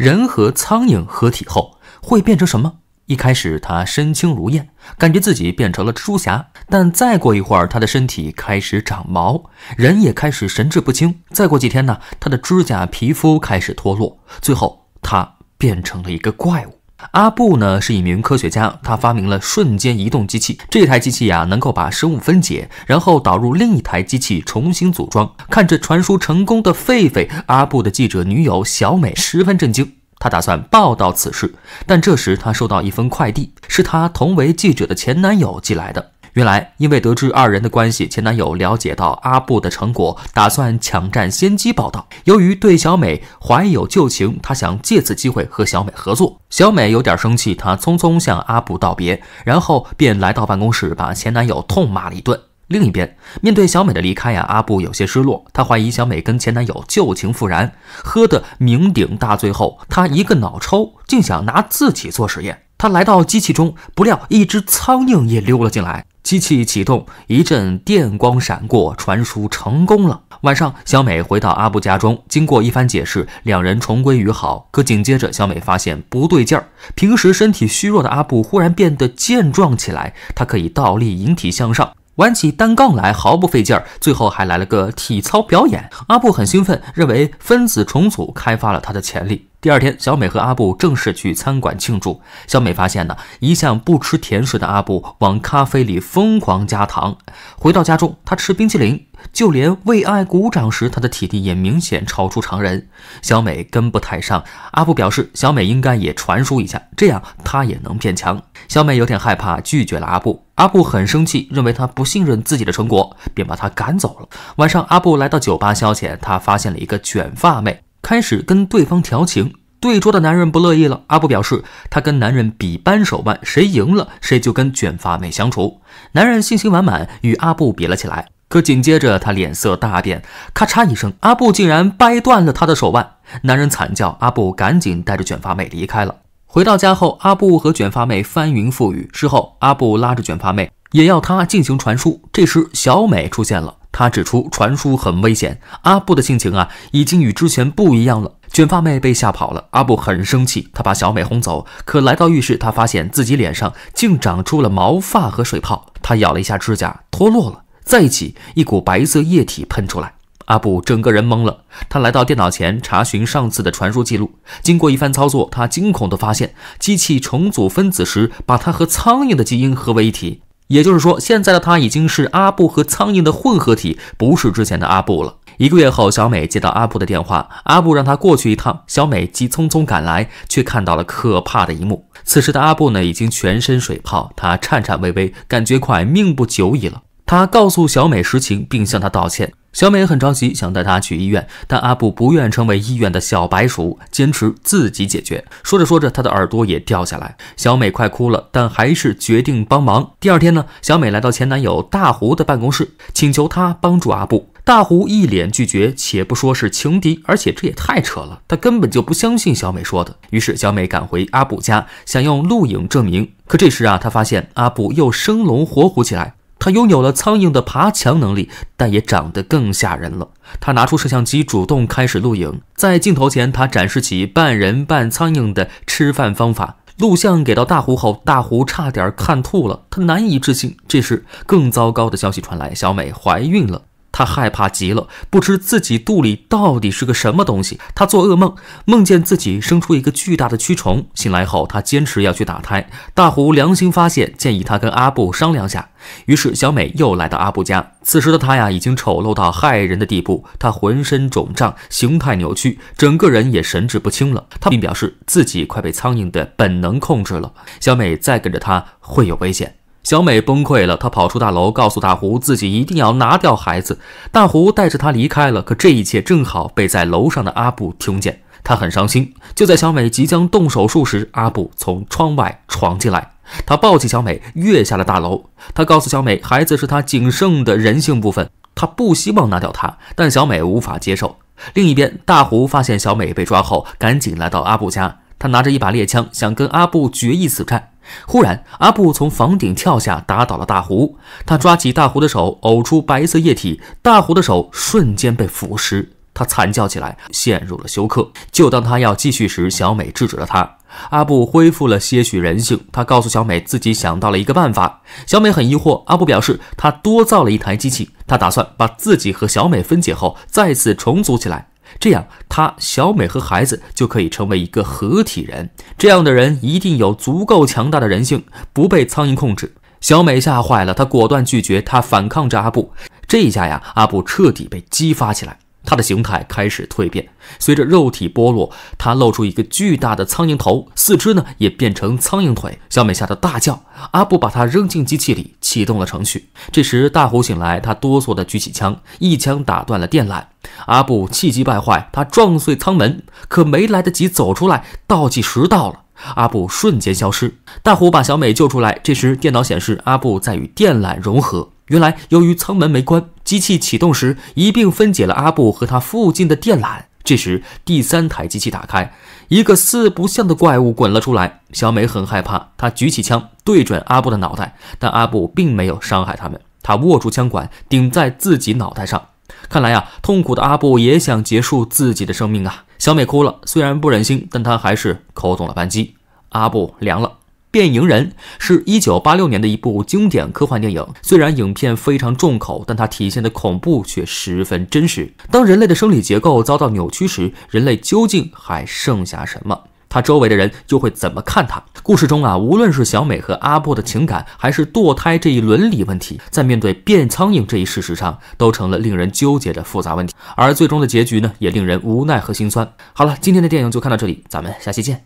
人和苍蝇合体后会变成什么？一开始他身轻如燕，感觉自己变成了蜘蛛侠，但再过一会儿，他的身体开始长毛，人也开始神志不清。再过几天呢，他的指甲、皮肤开始脱落，最后他变成了一个怪物。阿布呢是一名科学家，他发明了瞬间移动机器。这台机器呀，能够把生物分解，然后导入另一台机器重新组装。看着传输成功的狒狒，阿布的记者女友小美十分震惊，她打算报道此事。但这时，她收到一封快递，是她同为记者的前男友寄来的。原来，因为得知二人的关系，前男友了解到阿布的成果，打算抢占先机报道。由于对小美怀有旧情，他想借此机会和小美合作。小美有点生气，她匆匆向阿布道别，然后便来到办公室，把前男友痛骂了一顿。另一边，面对小美的离开呀，阿布有些失落。他怀疑小美跟前男友旧情复燃，喝得酩酊大醉后，他一个脑抽，竟想拿自己做实验。他来到机器中，不料一只苍蝇也溜了进来。机器启动，一阵电光闪过，传输成功了。晚上，小美回到阿布家中，经过一番解释，两人重归于好。可紧接着，小美发现不对劲儿，平时身体虚弱的阿布忽然变得健壮起来，他可以倒立引体向上，玩起单杠来毫不费劲儿，最后还来了个体操表演。阿布很兴奋，认为分子重组开发了他的潜力。第二天，小美和阿布正式去餐馆庆祝。小美发现呢，一向不吃甜食的阿布往咖啡里疯狂加糖。回到家中，他吃冰淇淋，就连为爱鼓掌时，他的体力也明显超出常人。小美跟不太上。阿布表示，小美应该也传输一下，这样她也能变强。小美有点害怕，拒绝了阿布。阿布很生气，认为他不信任自己的成果，便把他赶走了。晚上，阿布来到酒吧消遣，他发现了一个卷发妹。开始跟对方调情，对桌的男人不乐意了。阿布表示，他跟男人比扳手腕，谁赢了谁就跟卷发妹相处。男人信心满满，与阿布比了起来。可紧接着他脸色大变，咔嚓一声，阿布竟然掰断了他的手腕。男人惨叫，阿布赶紧带着卷发妹离开了。回到家后，阿布和卷发妹翻云覆雨。事后，阿布拉着卷发妹也要他进行传输。这时，小美出现了。他指出，传输很危险。阿布的性情啊，已经与之前不一样了。卷发妹被吓跑了，阿布很生气，他把小美轰走。可来到浴室，他发现自己脸上竟长出了毛发和水泡。他咬了一下指甲，脱落了。再一起，一股白色液体喷出来。阿布整个人懵了。他来到电脑前查询上次的传输记录，经过一番操作，他惊恐地发现，机器重组分子时，把他和苍蝇的基因合为一体。也就是说，现在的他已经是阿布和苍蝇的混合体，不是之前的阿布了。一个月后，小美接到阿布的电话，阿布让她过去一趟。小美急匆匆赶来，却看到了可怕的一幕。此时的阿布呢，已经全身水泡，他颤颤巍巍，感觉快命不久矣了。他告诉小美实情，并向她道歉。小美很着急，想带他去医院，但阿布不愿成为医院的小白鼠，坚持自己解决。说着说着，他的耳朵也掉下来。小美快哭了，但还是决定帮忙。第二天呢，小美来到前男友大胡的办公室，请求他帮助阿布。大胡一脸拒绝，且不说是情敌，而且这也太扯了，他根本就不相信小美说的。于是小美赶回阿布家，想用录影证明。可这时啊，他发现阿布又生龙活虎起来。他拥有了苍蝇的爬墙能力，但也长得更吓人了。他拿出摄像机，主动开始录影。在镜头前，他展示起半人半苍蝇的吃饭方法。录像给到大胡后，大胡差点看吐了，他难以置信。这时，更糟糕的消息传来：小美怀孕了。他害怕极了，不知自己肚里到底是个什么东西。他做噩梦，梦见自己生出一个巨大的蛆虫。醒来后，他坚持要去打胎。大胡良心发现，建议他跟阿布商量下。于是，小美又来到阿布家。此时的他呀，已经丑陋到骇人的地步，他浑身肿胀，形态扭曲，整个人也神志不清了。他并表示自己快被苍蝇的本能控制了，小美再跟着他会有危险。小美崩溃了，她跑出大楼，告诉大胡自己一定要拿掉孩子。大胡带着她离开了。可这一切正好被在楼上的阿布听见，他很伤心。就在小美即将动手术时，阿布从窗外闯进来，他抱起小美，跃下了大楼。他告诉小美，孩子是他仅剩的人性部分，他不希望拿掉他，但小美无法接受。另一边，大胡发现小美被抓后，赶紧来到阿布家，他拿着一把猎枪，想跟阿布决一死战。忽然，阿布从房顶跳下，打倒了大胡。他抓起大胡的手，呕出白色液体。大胡的手瞬间被腐蚀，他惨叫起来，陷入了休克。就当他要继续时，小美制止了他。阿布恢复了些许人性，他告诉小美自己想到了一个办法。小美很疑惑，阿布表示他多造了一台机器，他打算把自己和小美分解后再次重组起来。这样，他小美和孩子就可以成为一个合体人。这样的人一定有足够强大的人性，不被苍蝇控制。小美吓坏了，她果断拒绝，她反抗着阿布。这一下呀，阿布彻底被激发起来。它的形态开始蜕变，随着肉体剥落，它露出一个巨大的苍蝇头，四肢呢也变成苍蝇腿。小美吓得大叫，阿布把它扔进机器里，启动了程序。这时大虎醒来，他哆嗦地举起枪，一枪打断了电缆。阿布气急败坏，他撞碎舱门，可没来得及走出来。倒计时到了，阿布瞬间消失。大虎把小美救出来，这时电脑显示阿布在与电缆融合。原来由于舱门没关。机器启动时，一并分解了阿布和他附近的电缆。这时，第三台机器打开，一个四不像的怪物滚了出来。小美很害怕，她举起枪对准阿布的脑袋，但阿布并没有伤害他们。他握住枪管，顶在自己脑袋上。看来呀，痛苦的阿布也想结束自己的生命啊！小美哭了，虽然不忍心，但她还是扣动了扳机。阿布凉了。《变蝇人》是一九八六年的一部经典科幻电影，虽然影片非常重口，但它体现的恐怖却十分真实。当人类的生理结构遭到扭曲时，人类究竟还剩下什么？他周围的人又会怎么看他？故事中啊，无论是小美和阿波的情感，还是堕胎这一伦理问题，在面对变苍蝇这一事实上，都成了令人纠结的复杂问题。而最终的结局呢，也令人无奈和心酸。好了，今天的电影就看到这里，咱们下期见。